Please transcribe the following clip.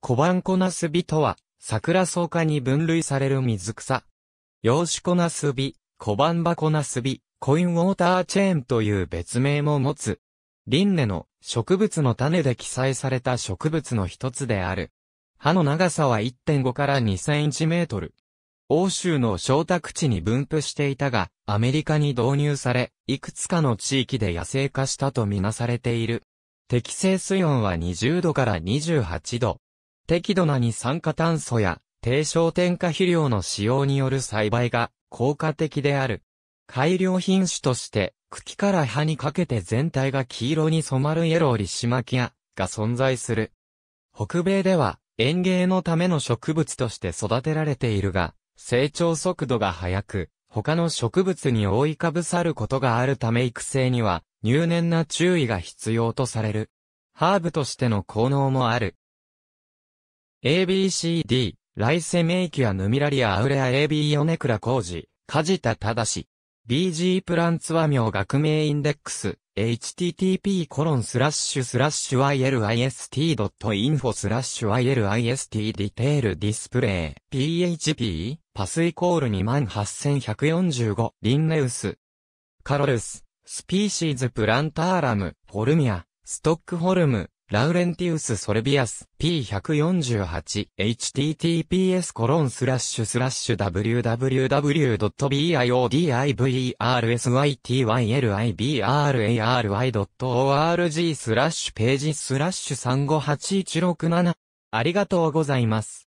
コバンコナスビとは、桜草科に分類される水草。洋子コナスビ、コバンバコナスビ、コインウォーターチェーンという別名も持つ。リンネの植物の種で記載された植物の一つである。葉の長さは1.5から2センチメートル。欧州の小宅地に分布していたが、アメリカに導入され、いくつかの地域で野生化したとみなされている。適正水温は20度から28度。適度な二酸化炭素や低焦点化肥料の使用による栽培が効果的である。改良品種として茎から葉にかけて全体が黄色に染まるイエローリシマキアが存在する。北米では園芸のための植物として育てられているが、成長速度が速く、他の植物に覆いかぶさることがあるため育成には入念な注意が必要とされる。ハーブとしての効能もある。ABCD、ライセメイキュアヌミラリアアウレア AB ヨネクラ工事、タダシ。BG プランツミ名学名インデックス、http コロンスラッシュスラッシュ y l i s t i n f o スラッシュ y l i s t ディテールディスプレイ PHP パスイコール28145リンネウスカロルススピーシーズプランターラムフォルミアストックホルムラウレンティウス・ソルビアス P148 https コロンスラッシュスラッシュ www.biodiversytylibray.org スラッシュページスラッシュ358167ありがとうございます。